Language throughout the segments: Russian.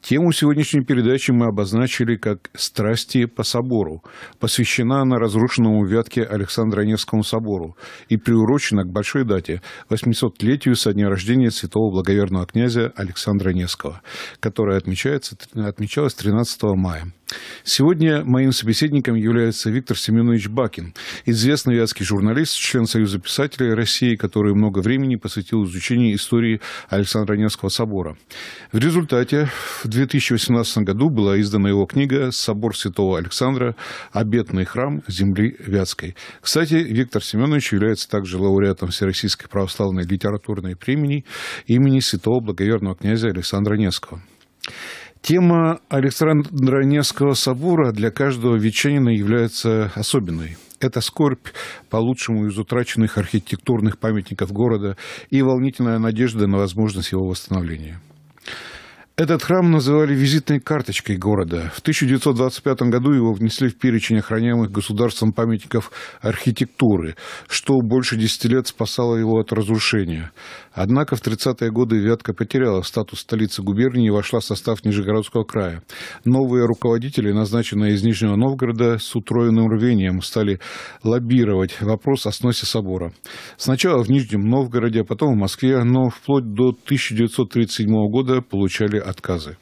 Тему сегодняшней передачи мы обозначили как «Страсти по собору». Посвящена она разрушенному вятке Александра Невскому собору и приурочена к большой дате – 800-летию со дня рождения святого благоверного князя Александра Невского, которая отмечается, отмечалась 13 мая. Сегодня моим собеседником является Виктор Семенович Бакин, известный вятский журналист, член Союза писателей России, который много времени посвятил изучению истории Александра Невского собора. В результате в 2018 году была издана его книга «Собор святого Александра. Обетный храм земли Вятской». Кстати, Виктор Семенович является также лауреатом Всероссийской православной литературной премии имени святого благоверного князя Александра Невского. Тема Александра Невского собора для каждого ветчанина является особенной. Это скорбь по лучшему из утраченных архитектурных памятников города и волнительная надежда на возможность его восстановления. Этот храм называли визитной карточкой города. В 1925 году его внесли в перечень охраняемых государством памятников архитектуры, что больше десяти лет спасало его от разрушения. Однако в 30-е годы Вятка потеряла статус столицы губернии и вошла в состав Нижегородского края. Новые руководители, назначенные из Нижнего Новгорода, с утроенным рвением стали лоббировать вопрос о сносе собора. Сначала в Нижнем Новгороде, а потом в Москве, но вплоть до 1937 года получали отказы.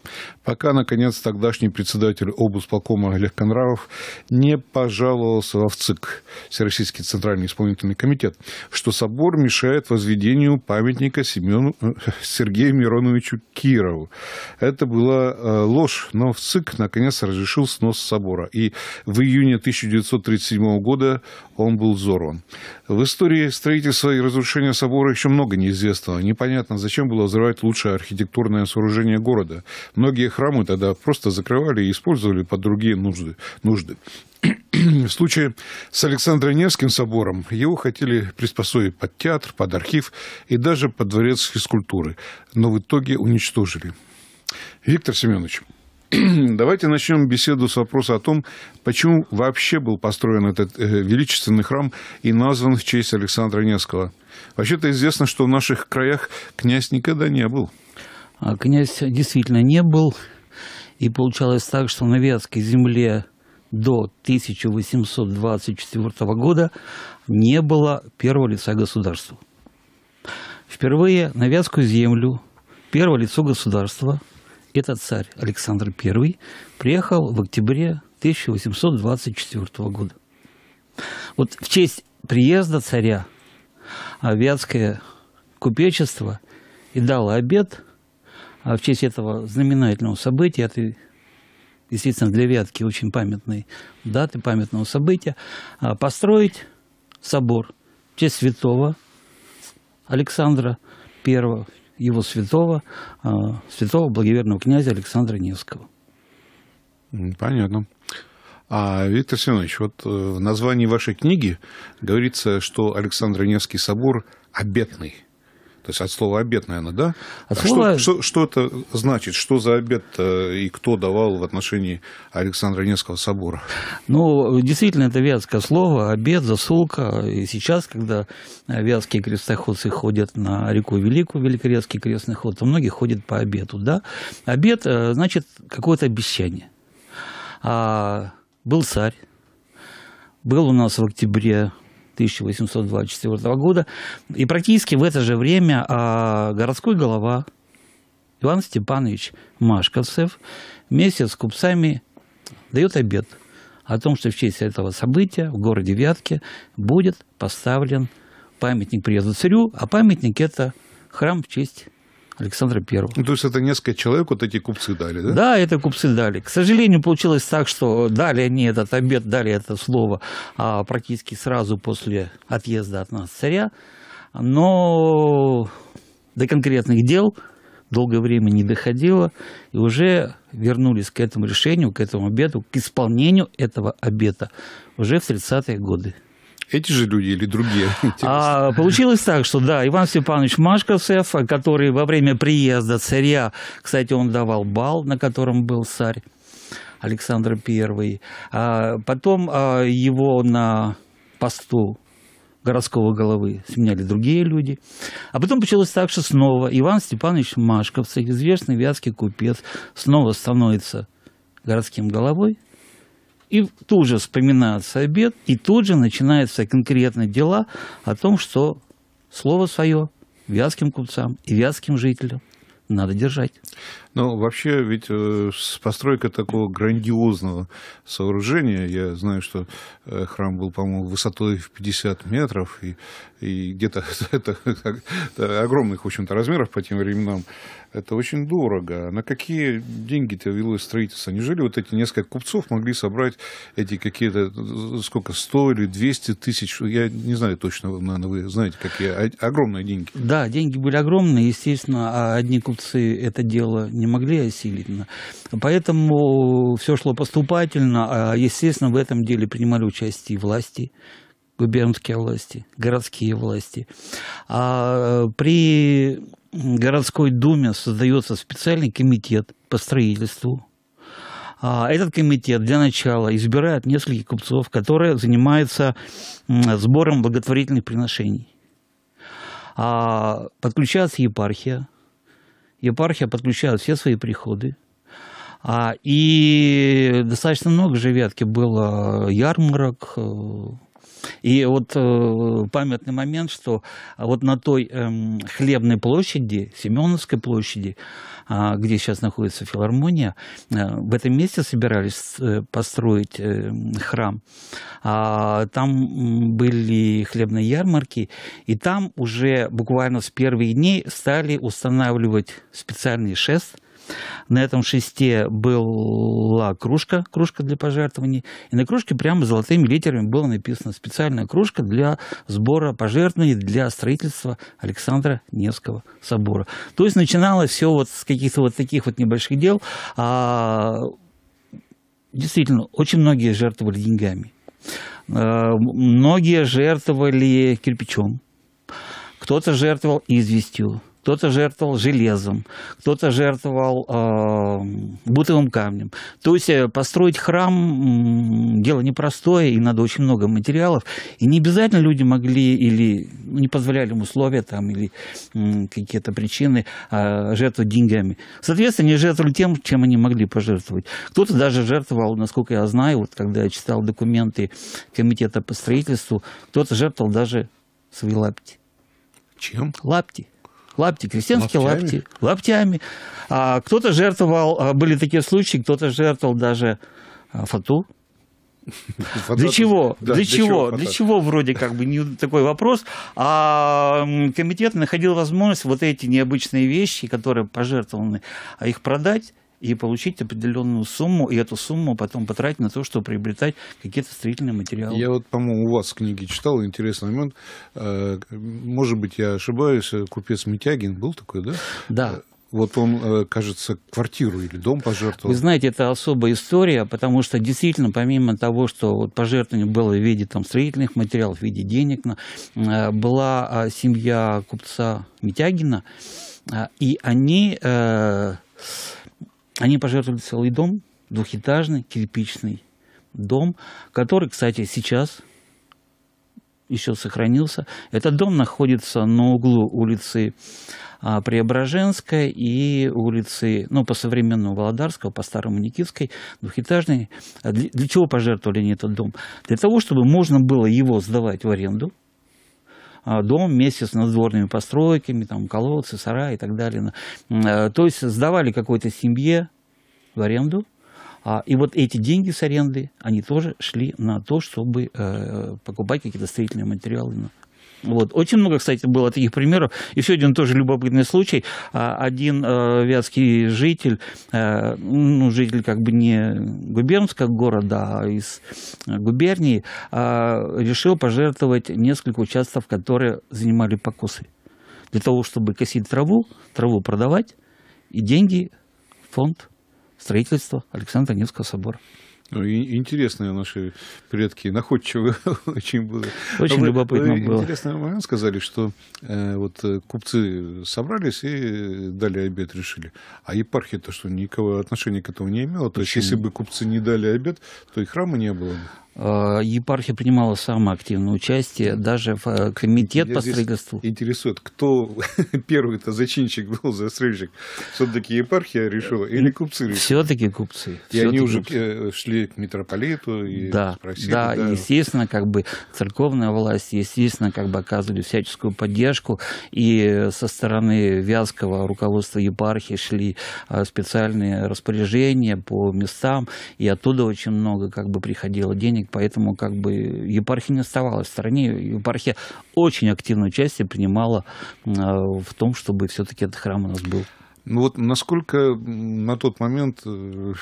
Пока, наконец, тогдашний председатель облсполкома Олег Конравов не пожаловался в ЦИК, Всероссийский Центральный Исполнительный Комитет, что собор мешает возведению памятника Семену, э, Сергею Мироновичу Кирову. Это была э, ложь, но в ЦИК, наконец, разрешил снос собора. И в июне 1937 года он был взорван. В истории строительства и разрушения собора еще много неизвестного. Непонятно, зачем было взрывать лучшее архитектурное сооружение города города. Многие храмы тогда просто закрывали и использовали под другие нужды. нужды. В случае с Александро Невским собором его хотели приспособить под театр, под архив и даже под дворец физкультуры, но в итоге уничтожили. Виктор Семенович, Давайте начнем беседу с вопроса о том, почему вообще был построен этот э, величественный храм и назван в честь Александра Невского. Вообще-то известно, что в наших краях князь никогда не был. А князь действительно не был. И получалось так, что на Вятской земле до 1824 года не было первого лица государства. Впервые на Вятскую землю первое лицо государства, это царь Александр I, приехал в октябре 1824 года. Вот в честь приезда царя а Вятское купечество и дало обед – а в честь этого знаменательного события, это, естественно, для Вятки очень памятной даты, памятного события, а, построить собор в честь святого Александра Первого, его святого, а, святого благоверного князя Александра Невского. Понятно. А, Виктор Семенович, вот э, в названии вашей книги говорится, что Александр Невский собор обетный. То есть от слова обед, наверное, да? От а слова... что, что, что это значит? Что за обед и кто давал в отношении Александра Невского собора? Ну, действительно, это вятское слово, обед, засулка. И сейчас, когда вятские крестоходцы ходят на реку Великую, Великорецкий крестный ход, то многие ходят по обеду, да? Обед, э, значит, какое-то обещание. А, был царь, был у нас в октябре 1824 года. И практически в это же время а, городской голова Иван Степанович Машковцев вместе с купцами дает обед о том, что в честь этого события в городе Вятке будет поставлен памятник приезду царю, а памятник – это храм в честь Александра Первого. Ну, то есть это несколько человек вот эти купцы дали, да? Да, это купцы дали. К сожалению, получилось так, что дали они этот обед, дали это слово а, практически сразу после отъезда от нас царя, но до конкретных дел долгое время не доходило, и уже вернулись к этому решению, к этому обету, к исполнению этого обета уже в 30-е годы. Эти же люди или другие? А, получилось так, что да, Иван Степанович Машковцев, а, который во время приезда царя, кстати, он давал бал, на котором был царь Александр I, а потом а, его на посту городского головы сменяли другие люди. А потом получилось так, что снова Иван Степанович Машковцев, известный вятский купец, снова становится городским головой – и тут же вспоминается обед, и тут же начинаются конкретные дела о том, что слово свое вязким купцам и вязким жителям надо держать. Ну, вообще, ведь э, постройка такого грандиозного сооружения, я знаю, что э, храм был, по-моему, высотой в 50 метров, и, и где-то это, огромных, в общем-то, размеров по тем временам, это очень дорого. На какие деньги ты велось строительство? Неужели вот эти несколько купцов могли собрать эти какие-то, э, сколько, 100 или 200 тысяч? Я не знаю точно, наверное, вы знаете, какие. А, огромные деньги. Да, деньги были огромные. Естественно, А одни купцы это дело не могли осилить. Поэтому все шло поступательно. А Естественно, в этом деле принимали участие власти губернские власти, городские власти. А э, при городской думе создается специальный комитет по строительству. А этот комитет для начала избирает нескольких купцов, которые занимаются сбором благотворительных приношений. А подключается епархия. Епархия подключает все свои приходы. А, и достаточно много же ветки было ярмарок, э, и вот э, памятный момент, что а, вот на той эм, хлебной площади, Семеновской площади, а, где сейчас находится филармония, э, в этом месте собирались э, построить храм. А, там были хлебные ярмарки, и там уже буквально с первых дней стали устанавливать специальный шест – на этом шесте была кружка, кружка для пожертвований. И на кружке прямо золотыми литерами было написано специальная кружка для сбора пожертвований для строительства Александра Невского собора. То есть начиналось все вот с каких-то вот таких вот небольших дел. А действительно, очень многие жертвовали деньгами. Э, многие жертвовали кирпичом. Кто-то жертвовал известью кто-то жертвовал железом, кто-то жертвовал э, бутовым камнем. То есть э, построить храм – дело непростое, и надо очень много материалов. И не обязательно люди могли или не позволяли им условия там, или э, какие-то причины э, жертвовать деньгами. Соответственно, они жертвовали тем, чем они могли пожертвовать. Кто-то даже жертвовал, насколько я знаю, вот когда я читал документы комитета по строительству, кто-то жертвовал даже свои лапти. Чем? Лапти лапти, крестьянские лапти, лаптями. А кто-то жертвовал, а, были такие случаи, кто-то жертвовал даже а, фату. Для чего? для, для чего? Для чего вроде как бы не такой вопрос? А комитет находил возможность вот эти необычные вещи, которые пожертвованы, а их продать и получить определенную сумму, и эту сумму потом потратить на то, чтобы приобретать какие-то строительные материалы. Я вот, по-моему, у вас в книге читал интересный момент. Э, может быть, я ошибаюсь, э, купец Митягин был такой, да? Да. Э, вот он, кажется, квартиру или дом пожертвовал. Вы знаете, это особая история, потому что действительно, помимо того, что вот пожертвование было в виде там, строительных материалов, в виде денег, была семья купца Митягина, и они они пожертвовали целый дом, двухэтажный, кирпичный дом, который, кстати, сейчас еще сохранился. Этот дом находится на углу улицы а, Преображенская и улицы, ну, по современному Володарского, по старому Никитской, двухэтажный. А для, чего пожертвовали они этот дом? Для того, чтобы можно было его сдавать в аренду – а, дом вместе с надворными постройками, там колодцы, сарай и так далее. А, то есть сдавали какой-то семье в аренду, а, и вот эти деньги с аренды, они тоже шли на то, чтобы э, покупать какие-то строительные материалы, вот. Очень много, кстати, было таких примеров. И сегодня один тоже любопытный случай. А, один э, вятский житель, э, ну, житель как бы не губернского города, а из э, губернии, а, решил пожертвовать несколько участков, которые занимали покусы, Для того, чтобы косить траву, траву продавать, и деньги фонд строительства Александра Невского собора. Ну, интересные наши предки, находчивые очень были. Очень вы, любопытно вы, было. Интересный момент сказали, что э, вот э, купцы собрались и дали обед, решили. А епархия-то что, никакого отношения к этому не имела? То есть, если бы купцы не дали обед, то и храма не было бы. Э, епархия принимала самое активное участие, даже в э, комитет Меня по строительству. Интересует, кто первый-то зачинщик был, застрельщик? Все-таки епархия решила э, или купцы решили? Все-таки купцы. И все они уже купцы. шли к митрополиту и да, спросили. Да, да, естественно, как бы церковная власть, естественно, как бы оказывали всяческую поддержку. И со стороны вязкого руководства епархии шли специальные распоряжения по местам, и оттуда очень много как бы приходило денег поэтому как бы епархия не оставалась в стороне. Епархия очень активное участие принимала а, в том, чтобы все-таки этот храм у нас был. Ну вот насколько на тот момент э,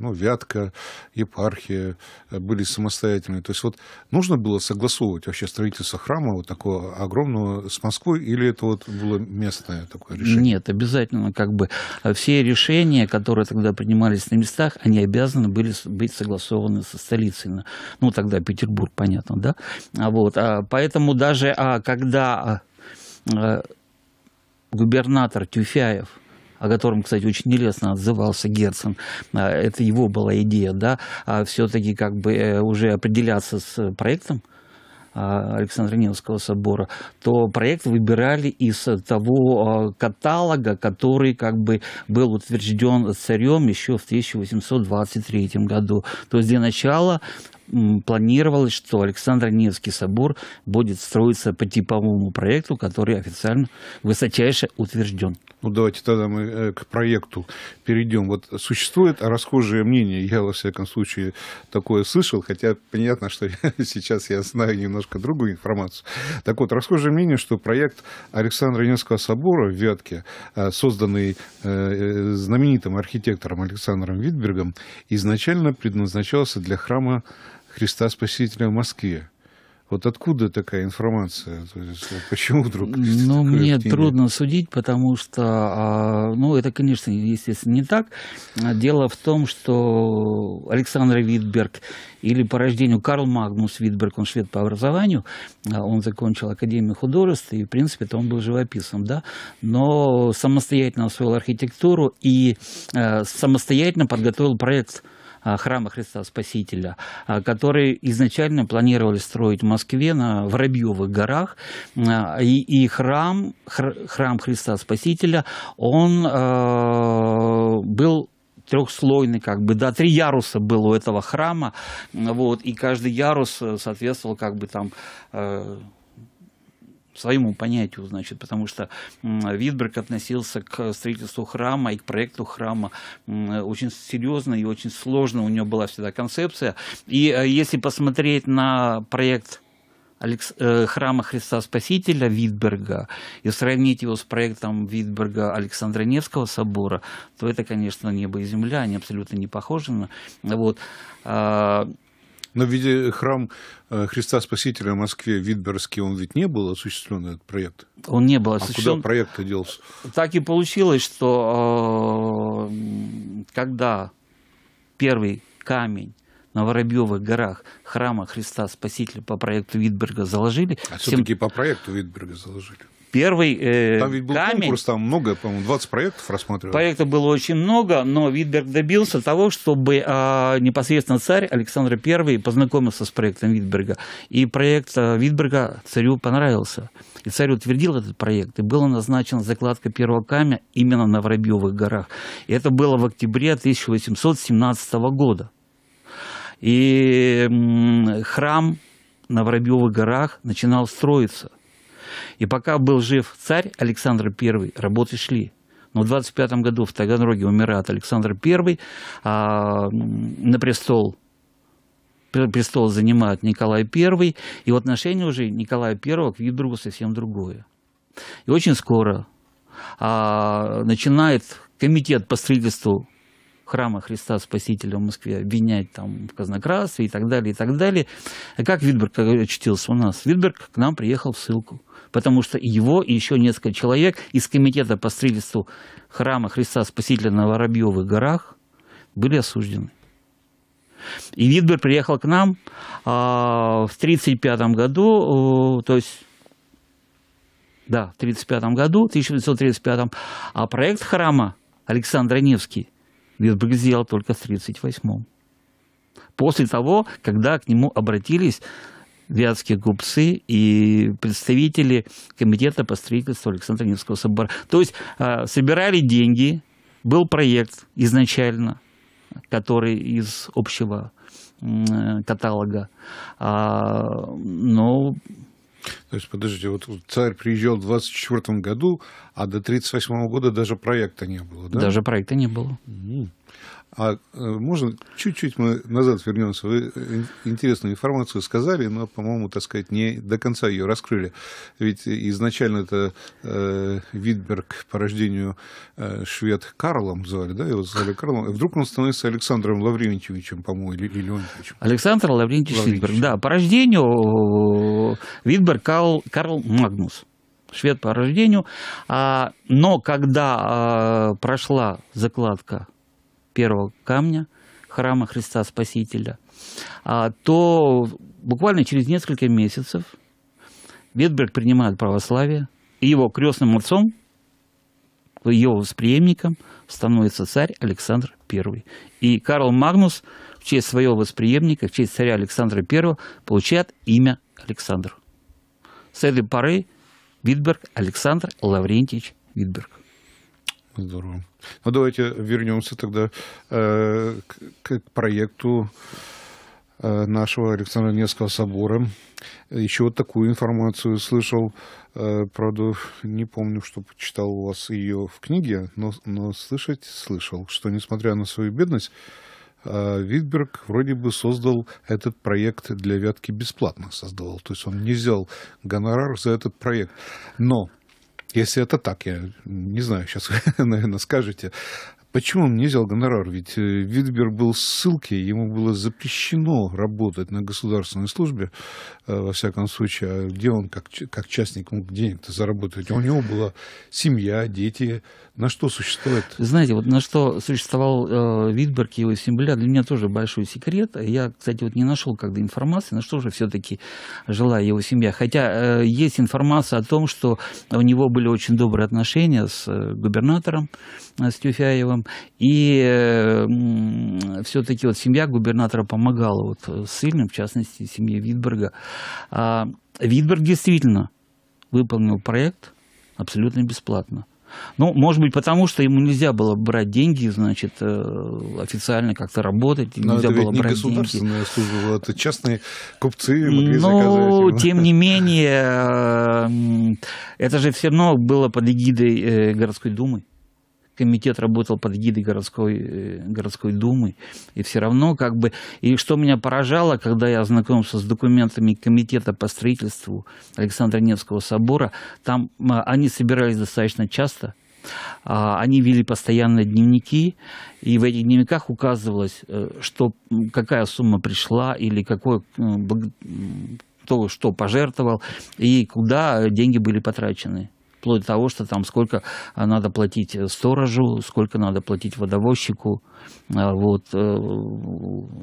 ну, Вятка, епархия э, были самостоятельные? То есть вот нужно было согласовывать вообще строительство храма вот такого огромного с Москвой или это вот было местное такое решение? Нет, обязательно как бы э, все решения, которые тогда принимались на местах, они обязаны были быть согласованы со столицей. Ну тогда Петербург, понятно, да? А вот, а, поэтому даже а, когда а, губернатор Тюфяев о котором, кстати, очень нелестно отзывался Герцен, а, это его была идея, да, а все-таки как бы э, уже определяться с проектом, а, Александра Невского собора, то проект выбирали из того каталога, который как бы был утвержден царем еще в 1823 году. То есть для начала планировалось, что Александро-Невский собор будет строиться по типовому проекту, который официально высочайше утвержден. Ну, давайте тогда мы э, к проекту перейдем. Вот существует расхожее мнение, я, во всяком случае, такое слышал, хотя понятно, что сейчас я знаю немножко другую информацию. Так вот, расхожее мнение, что проект Александра Невского собора в Вятке, э, созданный э, знаменитым архитектором Александром Витбергом, изначально предназначался для храма Христа Спасителя в Москве. Вот откуда такая информация? есть, почему вдруг? Ну, мне мнение? трудно судить, потому что, а, ну, это, конечно, естественно, не так. А, дело в том, что Александр Витберг или по рождению Карл Магнус Витберг, он швед по образованию, а, он закончил Академию художеств, и, в принципе, то он был живописцем, да, но самостоятельно освоил архитектуру и самостоятельно подготовил проект а, храма Христа Спасителя, а, которые изначально планировали строить в Москве на Воробьевых горах. А, и, и храм, храм Христа Спасителя, он э, был трехслойный, как бы, да, три яруса было у этого храма, вот, и каждый ярус э, соответствовал, как бы, там, э, своему понятию, значит, потому что Витберг относился к строительству храма и к проекту храма очень серьезно и очень сложно у него была всегда концепция. И э, если посмотреть на проект э, храма Христа Спасителя Витберга и сравнить его с проектом Витберга Александра Невского собора, то это, конечно, небо и земля, они абсолютно не похожи на... Вот. А, но ведь храм э, Христа Спасителя в Москве, Витберский, он ведь не был осуществлен, этот проект? Он не был осуществлен. А куда проект-то делся? Так и получилось, что э, когда первый камень на Воробьевых горах храма Христа Спасителя по проекту Витберга заложили. А все-таки по проекту Витберга заложили первый э, Там ведь был камень. конкурс, там много, по-моему, 20 проектов рассматривалось. Проектов было очень много, но Витберг добился того, чтобы э, непосредственно царь Александр I познакомился с проектом Витберга. И проект э, Витберга царю понравился. И царь утвердил этот проект, и была назначена закладка первого камня именно на Воробьевых горах. И это было в октябре 1817 года. И храм на Воробьевых горах начинал строиться – и пока был жив царь Александр I, работы шли. Но в 25 году в Таганроге умирает Александр I, а на престол престол занимает Николай I, и в отношении уже Николая I к Витбургу совсем другое. И очень скоро а, начинает комитет по строительству храма Христа Спасителя в Москве обвинять там в казнократстве и так далее, и так далее. А как Витберг очутился у нас? Витберг к нам приехал в ссылку, потому что его и еще несколько человек из комитета по строительству храма Христа Спасителя на Воробьевых горах были осуждены. И Витберг приехал к нам а, в 1935 году, а, то есть да, в 1935 году, 1935, а проект храма Александра Невский Витбрик сделал только в 1938. После того, когда к нему обратились вятские губцы и представители комитета по строительству Александра Невского собора. То есть а, собирали деньги, был проект изначально, который из общего каталога, а, но то есть, подождите, вот царь приезжал в 24 году, а до 38 года даже проекта не было, да? Даже проекта не было. Угу. А э, можно чуть-чуть мы назад вернемся? Вы э, интересную информацию сказали, но, по-моему, так сказать, не до конца ее раскрыли. Ведь изначально это э, Витберг по рождению э, швед Карлом звали, да, его звали Карлом. И вдруг он становится Александром Лаврентьевичем, по-моему, или, или Леонтьевичем. Александр Лаврентьевич, Лаврентьевич Витберг, да. По рождению э, Витберг Карл, Карл Магнус швед по рождению. а но когда а, прошла закладка первого камня храма Христа Спасителя, а, то буквально через несколько месяцев Ветберг принимает православие, и его крестным отцом, его восприемником становится царь Александр I. И Карл Магнус в честь своего восприемника, в честь царя Александра I, получает имя Александр. С этой поры Витберг Александр Лаврентьевич Витберг здорово. Ну, давайте вернемся тогда э, к, к проекту э, нашего Александра Невского собора. Еще вот такую информацию слышал, э, правда, не помню, что почитал у вас ее в книге, но, но слышать слышал, что несмотря на свою бедность, э, Витберг вроде бы создал этот проект для Вятки бесплатно создавал. То есть он не взял гонорар за этот проект. Но если это так, я не знаю, сейчас, наверное, скажете. Почему он не взял гонорар? Ведь э, Витбер был с ссылки, ему было запрещено работать на государственной службе, э, во всяком случае. А где он, как, как частник, мог денег-то заработать? У него была семья, дети. На что существует? Знаете, вот на что существовал э, Витберг и его семья для меня тоже большой секрет. Я, кстати, вот не нашел когда информации, на что же все-таки жила его семья. Хотя э, есть информация о том, что у него были очень добрые отношения с э, губернатором, э, с Тюфяевым, там. И э, все-таки вот семья губернатора помогала вот э, сильным, в частности, семье Витберга. А, Витберг действительно выполнил проект абсолютно бесплатно. Ну, может быть, потому что ему нельзя было брать деньги, значит, э, официально как-то работать, Но нельзя это было ведь не брать государственная деньги. служба, это частные купцы могли Ну, тем не менее, э, это же все равно было под эгидой городской думы комитет работал под гидой городской, э, городской думы, и все равно как бы... И что меня поражало, когда я ознакомился с документами комитета по строительству Александра Невского собора, там э, они собирались достаточно часто, а, они вели постоянно дневники, и в этих дневниках указывалось, э, что, какая сумма пришла или какой, кто что пожертвовал и куда деньги были потрачены вплоть до того, что там сколько э, надо платить э, сторожу, сколько надо платить водовозчику, э, вот,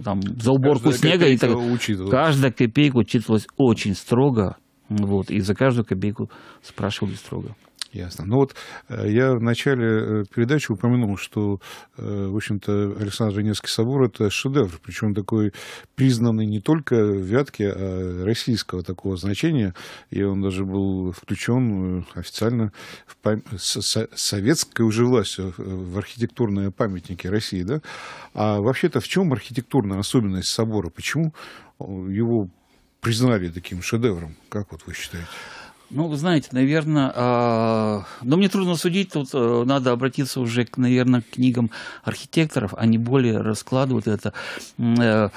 там, за уборку каждая снега. И так, каждая копейка учитывалась очень строго, вот, и за каждую копейку спрашивали строго. Ясно. Ну вот э, я в начале э, передачи упомянул, что, э, в общем-то, Александр Невский собор – это шедевр, причем такой признанный не только в Вятке, а российского такого значения, и он даже был включен официально в пам... советской уже властью в архитектурные памятники России. Да? А вообще-то в чем архитектурная особенность собора? Почему его признали таким шедевром? Как вот вы считаете? Ну, вы знаете, наверное, э, а, но мне трудно судить, тут э, надо обратиться уже, к, наверное, к книгам архитекторов, они более раскладывают это. Э,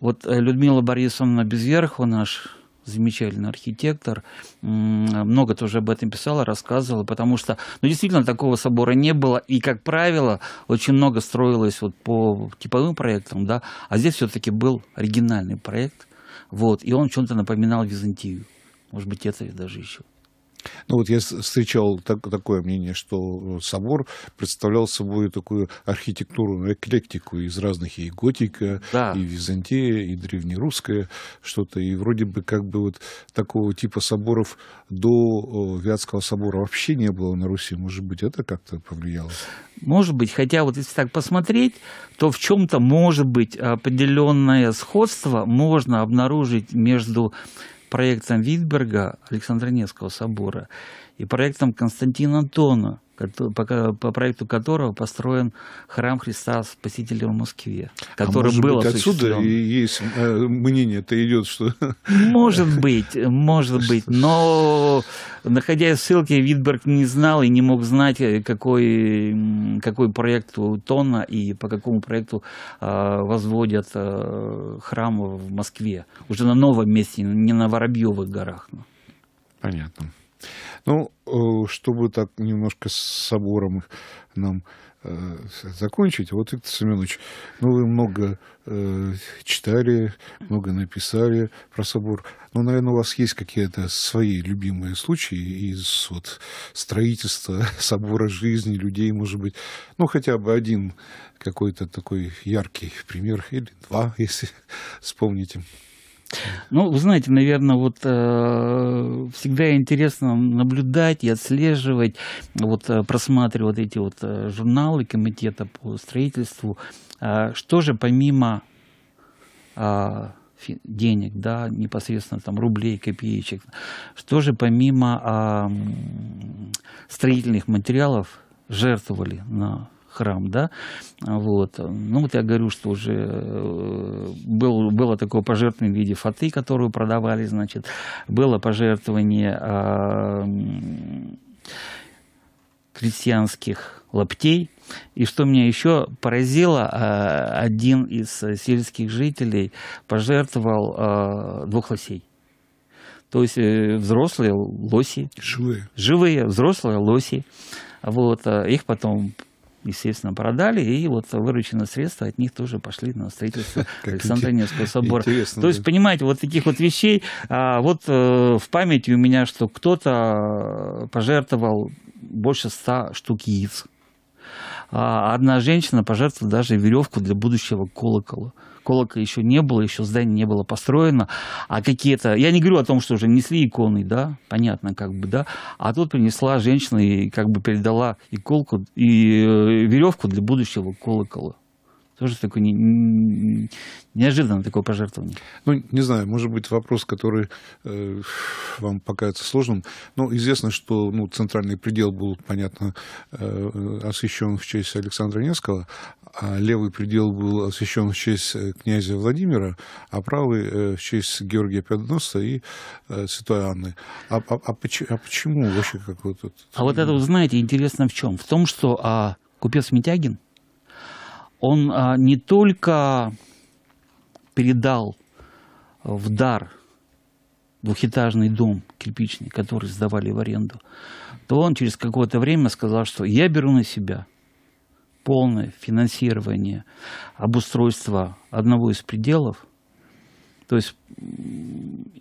вот э, Людмила Борисовна Безверхова, наш замечательный архитектор, много тоже об этом писала, рассказывала, потому что, ну, действительно, такого собора не было, и, как правило, очень много строилось вот по типовым проектам, да, а здесь все-таки был оригинальный проект, вот, и он чем-то напоминал Византию. Может быть, это даже еще. Ну вот я встречал так, такое мнение, что собор представлял собой такую архитектурную эклектику из разных и готика, да. и византия, и древнерусская что-то. И вроде бы как бы вот такого типа соборов до Вятского собора вообще не было на Руси. Может быть, это как-то повлияло? Может быть, хотя вот если так посмотреть, то в чем-то может быть определенное сходство можно обнаружить между проектом Витберга Александра Невского собора и проектом Константина Антона, по проекту которого построен храм Христа Спасителя в Москве, а который а может был быть, отсюда и есть э, мнение, это идет, что... Может быть, может быть, но находясь в ссылке, Витберг не знал и не мог знать, э, какой, какой проект у Тона и по какому проекту а, возводят э, храм в Москве, уже на новом месте, не на Воробьевых горах. Ну. Понятно. Ну, э, чтобы так немножко с собором нам э, закончить, вот Виктор Семенович, ну вы много э, читали, много написали про собор. Ну, наверное, у вас есть какие-то свои любимые случаи из вот, строительства собора жизни людей, может быть. Ну, хотя бы один какой-то такой яркий пример, или два, если вспомните. Ну, вы знаете, наверное, вот э, всегда интересно наблюдать и отслеживать, вот э, просматривать эти вот э, журналы комитета по строительству, э, что же помимо э, денег, да, непосредственно там рублей, копеечек, что же помимо э, строительных материалов жертвовали на храм, да, вот. Ну, вот я говорю, что уже э, был, было такое пожертвование в виде фаты, которую продавали, значит, было пожертвование а, крестьянских лаптей, и что меня еще поразило, а, один из сельских жителей пожертвовал а, двух лосей. То есть э, взрослые лоси. Живые. Живые, взрослые лоси. Вот, а их потом естественно, продали, и вот вырученные средства от них тоже пошли на строительство как Александра Невского собора. То есть, понимаете, вот таких вот вещей, а, вот э, в памяти у меня, что кто-то пожертвовал больше ста штук яиц а одна женщина пожертвовала даже веревку для будущего колокола. Колока еще не было, еще здание не было построено, а какие-то... Я не говорю о том, что уже несли иконы, да, понятно, как бы, да, а тут принесла женщина и как бы передала и колку, э, и веревку для будущего колокола. Тоже такое не, не, неожиданное такое пожертвование. Ну, не знаю, может быть, вопрос, который э, вам покажется сложным. Но ну, известно, что ну, центральный предел был, понятно, э, освящен в честь Александра Невского, а левый предел был освещен в честь э, князя Владимира, а правый э, в честь Георгия Пятоносца и э, Святой Анны. А, а, а, поч- а почему вообще как вот это? А вот это, знаете, интересно в чем? В том, что а, купец Митягин – он а, не только передал в дар двухэтажный дом кирпичный, который сдавали в аренду, то он через какое-то время сказал, что я беру на себя полное финансирование обустройства одного из пределов, то есть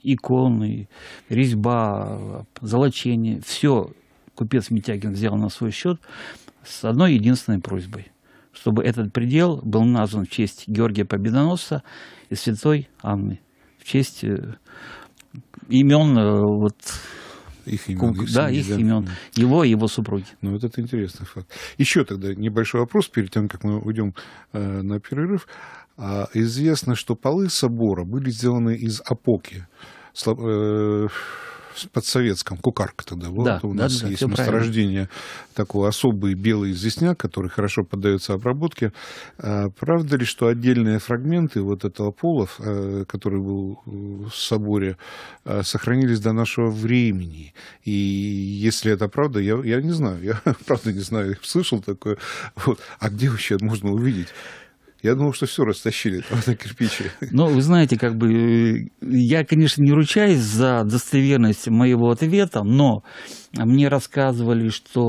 иконы, резьба, золочение, все купец Митягин взял на свой счет с одной единственной просьбой – чтобы этот предел был назван в честь Георгия Победоносца и Святой Анны, в честь э, имен э, вот их имен. Кук, да, их да. имен. Его и его супруги. Ну, вот это интересный факт. Еще тогда небольшой вопрос, перед тем, как мы уйдем э, на перерыв. А, известно, что полы собора были сделаны из апоки. Слаб, э, подсоветском, кукарка тогда была, да, у да, нас да, есть месторождение правильно. такой особый белый известняк, который хорошо поддается обработке. А правда ли, что отдельные фрагменты вот этого пола, э, который был в соборе, э, сохранились до нашего времени? И если это правда, я, я не знаю, я правда не знаю, слышал такое. Вот. А где вообще можно увидеть? Я думал, что все растащили там на кирпичи. Ну, вы знаете, как бы я, конечно, не ручаюсь за достоверность моего ответа, но мне рассказывали, что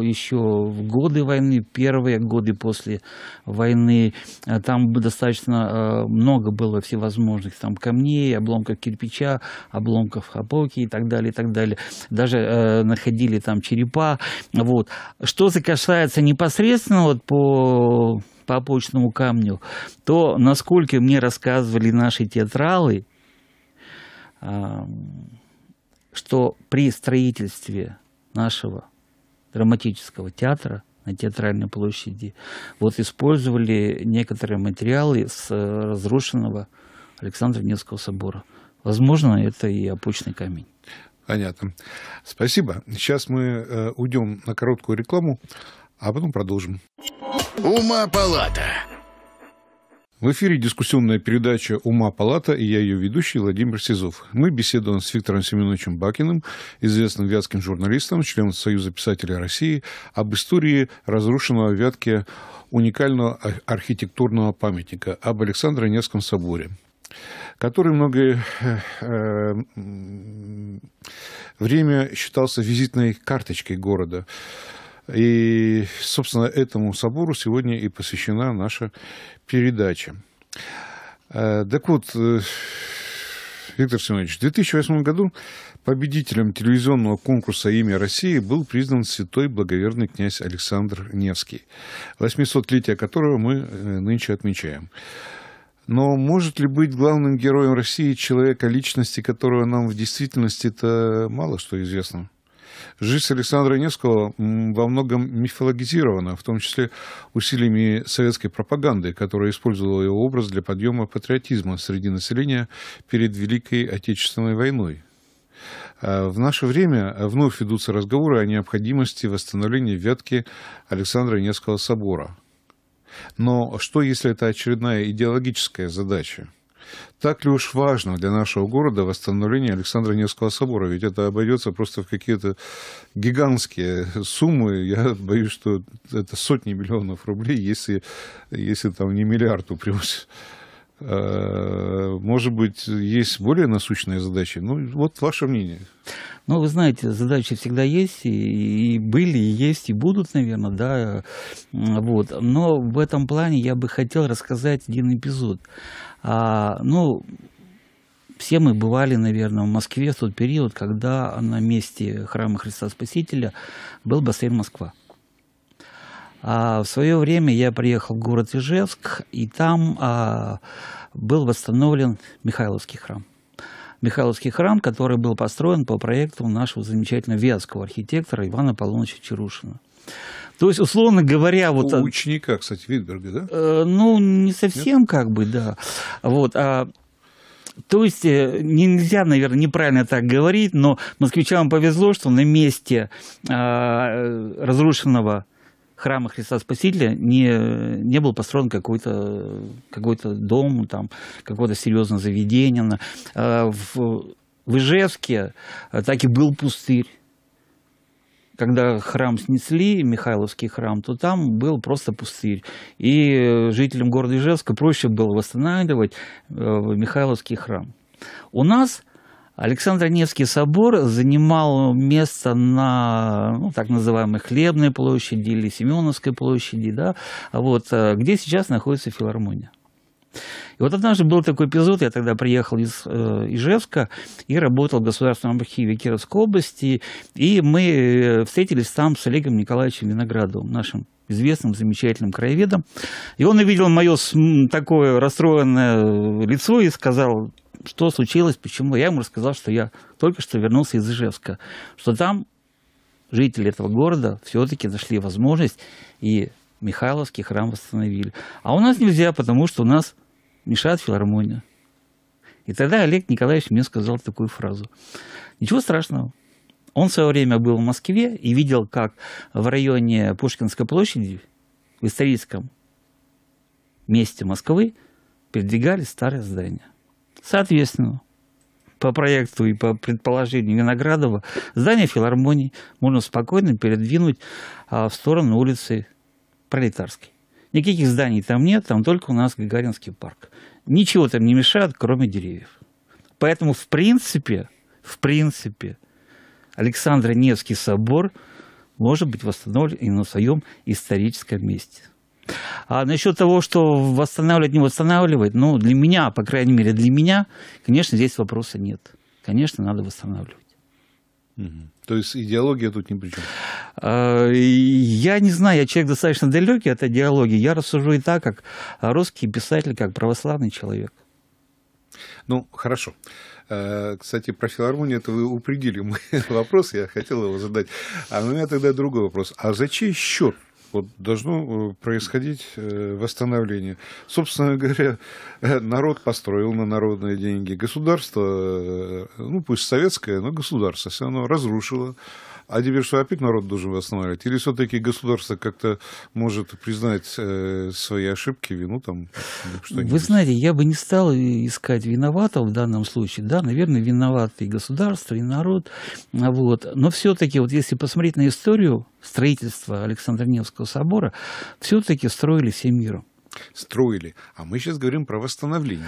э, еще в годы войны, первые годы после войны, э, там достаточно э, много было всевозможных там камней, обломков кирпича, обломков хапоки и так далее, и так далее. Даже э, находили там черепа. Вот. Что касается непосредственно вот по по обочному камню, то, насколько мне рассказывали наши театралы, а, что при строительстве нашего драматического театра на театральной площади вот использовали некоторые материалы с э, разрушенного Александра Невского собора. Возможно, это и опочный камень. Понятно. Спасибо. Сейчас мы э, уйдем на короткую рекламу, а потом продолжим. Ума палата. В эфире дискуссионная передача «Ума палата» и я ее ведущий Владимир Сизов. Мы беседуем с Виктором Семеновичем Бакиным, известным вятским журналистом, членом Союза писателей России, об истории разрушенного в Вятке уникального архитектурного памятника, об Александре Невском соборе который многое э, время считался визитной карточкой города. И, собственно, этому собору сегодня и посвящена наша передача. Э, так вот, э, Виктор Семенович, в 2008 году победителем телевизионного конкурса «Имя России» был признан святой благоверный князь Александр Невский, 800-летие которого мы э, нынче отмечаем. Но может ли быть главным героем России человека, личности которого нам в действительности это мало что известно? жизнь Александра Невского во многом мифологизирована, в том числе усилиями советской пропаганды, которая использовала его образ для подъема патриотизма среди населения перед Великой Отечественной войной. А, в наше время вновь ведутся разговоры о необходимости восстановления ветки Александра Невского собора. Но что, если это очередная идеологическая задача? Так ли уж важно для нашего города восстановление Александра Невского собора? Ведь это обойдется просто в какие-то гигантские суммы. Я боюсь, что это сотни миллионов рублей, если, если там не миллиард упремся. А, может быть, есть более насущные задачи? Ну, вот ваше мнение. Но ну, вы знаете, задачи всегда есть, и, и были, и есть, и будут, наверное, да. Вот. Но в этом плане я бы хотел рассказать один эпизод. А, ну, все мы бывали, наверное, в Москве в тот период, когда на месте храма Христа Спасителя был бассейн Москва. А в свое время я приехал в город Ижевск, и там а, был восстановлен Михайловский храм. Михайловский храм, который был построен по проекту нашего замечательного вятского архитектора Ивана Павловича Чарушина. То есть, условно говоря, вот... Э, ученика, кстати, Витберга, да? Э, ну, не совсем, Нет? как бы, да. Вот, а то есть э, нельзя, наверное, неправильно так говорить, но москвичам повезло, что на месте а, э, разрушенного храма Христа Спасителя не, не был построен какой-то какой дом, там, какое-то серьезное заведение. Э, в, в Ижевске э, так и был пустырь когда храм снесли, Михайловский храм, то там был просто пустырь. И э, жителям города Ижевска проще было восстанавливать Михайловский храм. У нас Александр Невский собор занимал место на ну, так называемой Хлебной площади или Семеновской площади, да, вот, э, где сейчас находится филармония. И вот однажды был такой эпизод, я тогда приехал из э, Ижевска и работал в Государственном архиве Кировской области, и мы э, встретились там с Олегом Николаевичем Виноградовым, нашим известным, замечательным краеведом. И он увидел мое такое расстроенное лицо и сказал, что случилось, почему. Я ему рассказал, что я только что вернулся из Ижевска, что там жители этого города все-таки нашли возможность и Михайловский храм восстановили. А у нас нельзя, потому что у нас мешает филармония. И тогда Олег Николаевич мне сказал такую фразу. Ничего страшного. Он в свое время был в Москве и видел, как в районе Пушкинской площади, в историческом месте Москвы, передвигали старые здания. Соответственно, по проекту и по предположению Виноградова, здание филармонии можно спокойно передвинуть а, в сторону улицы Пролетарской. Никаких зданий там нет, там только у нас Гагаринский парк. Ничего там не мешает, кроме деревьев. Поэтому, в принципе, в принципе, Александр Невский собор может быть восстановлен и на своем историческом месте. А насчет того, что восстанавливать, не восстанавливать, ну, для меня, по крайней мере, для меня, конечно, здесь вопроса нет. Конечно, надо восстанавливать. То есть идеология тут не при чем? А, я не знаю, я человек достаточно далекий от идеологии. Я рассужу и так, как русский писатель, как православный человек. Ну, хорошо. Э, кстати, про филармонию это вы упредили мой вопрос, я хотел его задать. А у меня тогда другой вопрос. А за чей счет вот должно э, происходить э, восстановление. Собственно говоря, э, народ построил на народные деньги. Государство, ну пусть советское, но государство все равно разрушило. А теперь что, опять народ должен восстанавливать? Или все-таки государство как-то может признать э, свои ошибки, вину там? Вы знаете, я бы не стал искать виноватого в данном случае. Да, наверное, виноваты и государство, и народ. Вот. Но все-таки, вот если посмотреть на историю строительства Александра Невского собора, все-таки строили всем миром. Строили. А мы сейчас говорим про восстановление.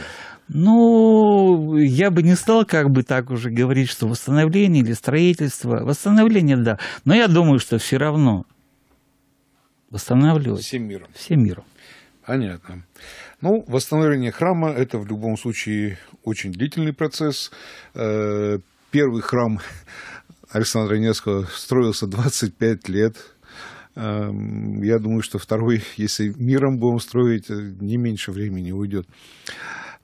Ну, я бы не стал как бы так уже говорить, что восстановление или строительство. Восстановление, да. Но я думаю, что все равно восстанавливать. Всем миром. Всем миром. Понятно. Ну, восстановление храма – это в любом случае очень длительный процесс. Э, первый храм Александра Невского строился 25 лет. Эм, я думаю, что второй, если миром будем строить, э, не меньше времени уйдет.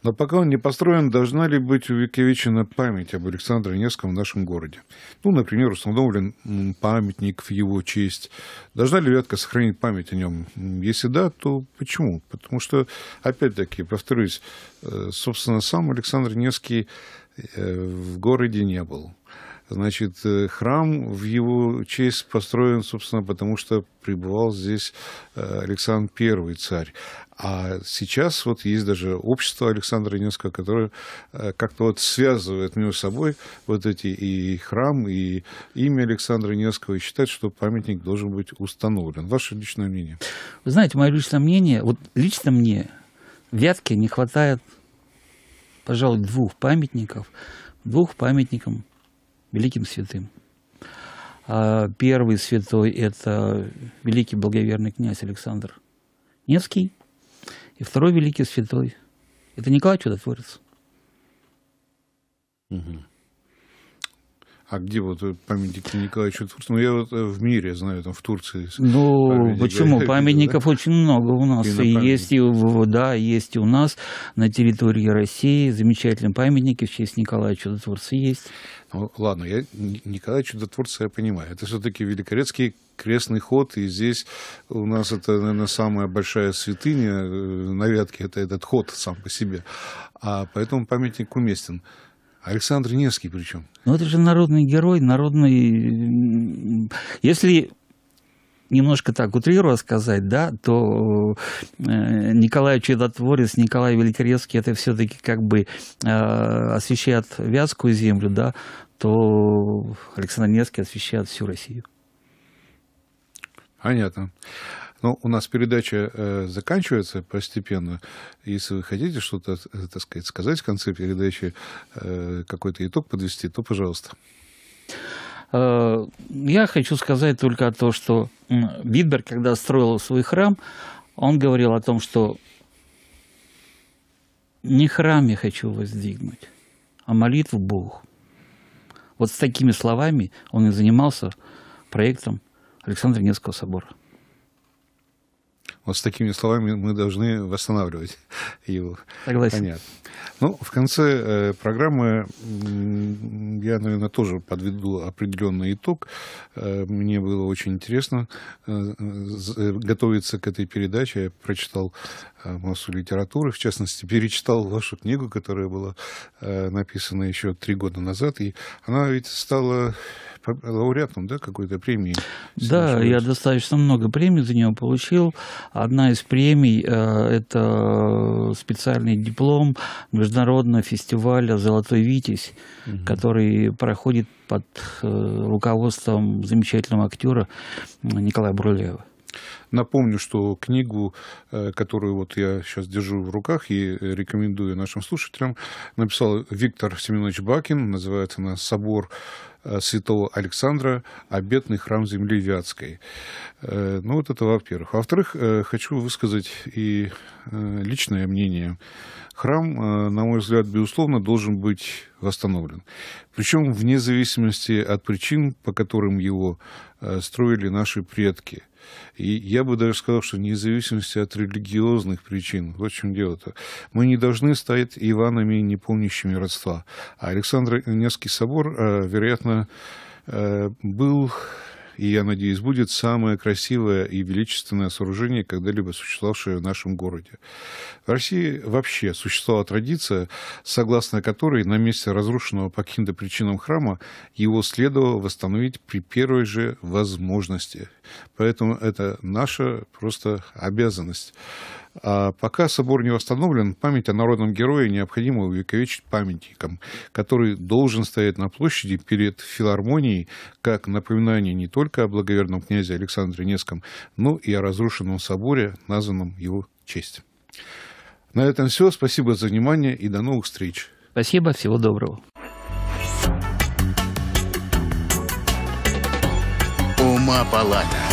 Но пока он не построен, должна ли быть увековечена память об Александре Невском в нашем городе? Ну, например, установлен памятник в его честь. Должна ли Вятка сохранить память о нем? Если да, то почему? Потому что, опять-таки, повторюсь, э, собственно, сам Александр Невский э, в городе не был. Значит, э, храм в его честь построен, собственно, потому что пребывал здесь э, Александр I, царь. А сейчас вот есть даже общество Александра Невского, которое э, как-то вот связывает между собой вот эти и храм, и имя Александра Невского, и считает, что памятник должен быть установлен. Ваше личное мнение? Вы знаете, мое личное мнение, вот лично мне Вятке не хватает, пожалуй, двух памятников, двух памятникам великим святым. А первый святой – это великий благоверный князь Александр Невский. И второй великий святой – это Николай Чудотворец. Угу. А где вот э, памятники Николаю IV? Ну, я вот э, в мире знаю, там в Турции. Ну, памятники. почему? Памятников да? очень много у нас. И, и есть, и, да, есть и у нас на территории России замечательные памятники в честь Николая Чудотворца есть. Ну, ладно, я Николай Чудотворца я понимаю. Это все-таки великорецкий крестный ход, и здесь у нас это, наверное, самая большая святыня э, на Вятке, это этот ход сам по себе. А поэтому памятник уместен. Александр Невский причем. Ну, это же народный герой, народный... Э, если немножко так утрирую сказать, да, то э, Николай Чудотворец, Николай Великорецкий, это все-таки как бы э, освещает Вятскую землю, да, то Александр Невский освещает всю Россию. Понятно. Ну, у нас передача э, заканчивается постепенно. Если вы хотите что-то, э, так сказать, сказать в конце передачи, э, какой-то итог подвести, то, пожалуйста. Э, я хочу сказать только то, что Бидберг, когда строил свой храм, он говорил о том, что не храм я хочу воздвигнуть, а молитву бог. Вот с такими словами он и занимался проектом Александра Невского собора. Вот с такими словами мы должны восстанавливать его. Согласен. Понятно. Ну, в конце э, программы я, наверное, тоже подведу определенный итог. Э, мне было очень интересно э, готовиться к этой передаче. Я прочитал массу литературы, в частности, перечитал вашу книгу, которая была написана еще три года назад, и она ведь стала лауреатом да, какой-то премии. Да, я достаточно много премий за него получил. Одна из премий э, это э, специальный диплом международного фестиваля «Золотой Витязь», угу. который проходит под э, руководством замечательного актера Николая Брулева. Напомню, что книгу, э, которую вот я сейчас держу в руках и рекомендую нашим слушателям, написал Виктор Семенович Бакин, называется она «Собор э, святого Александра, обетный храм земли Вятской. Э, ну, вот это во-первых. Во-вторых, хочу высказать и личное мнение. Храм, на мой взгляд, безусловно, должен быть восстановлен. Причем вне зависимости от причин, по которым его строили наши предки. И я бы даже сказал, что вне зависимости от религиозных причин. Вот в чем дело-то. Мы не должны стать Иванами, не помнящими родства. А Александр Невский собор, э, вероятно, э, был и, я надеюсь, будет самое красивое и величественное сооружение, когда-либо существовавшее в нашем городе. В России вообще существовала традиция, согласно которой на месте разрушенного по каким-то причинам храма его следовало восстановить при первой же возможности. Поэтому это наша просто обязанность. А пока собор не восстановлен, память о народном герое необходимо увековечить памятником, который должен стоять на площади перед филармонией, как напоминание не только о благоверном князе Александре Невском, но и о разрушенном соборе, названном его честь. На этом все. Спасибо за внимание и до новых встреч. Спасибо. Всего доброго. Ума палата.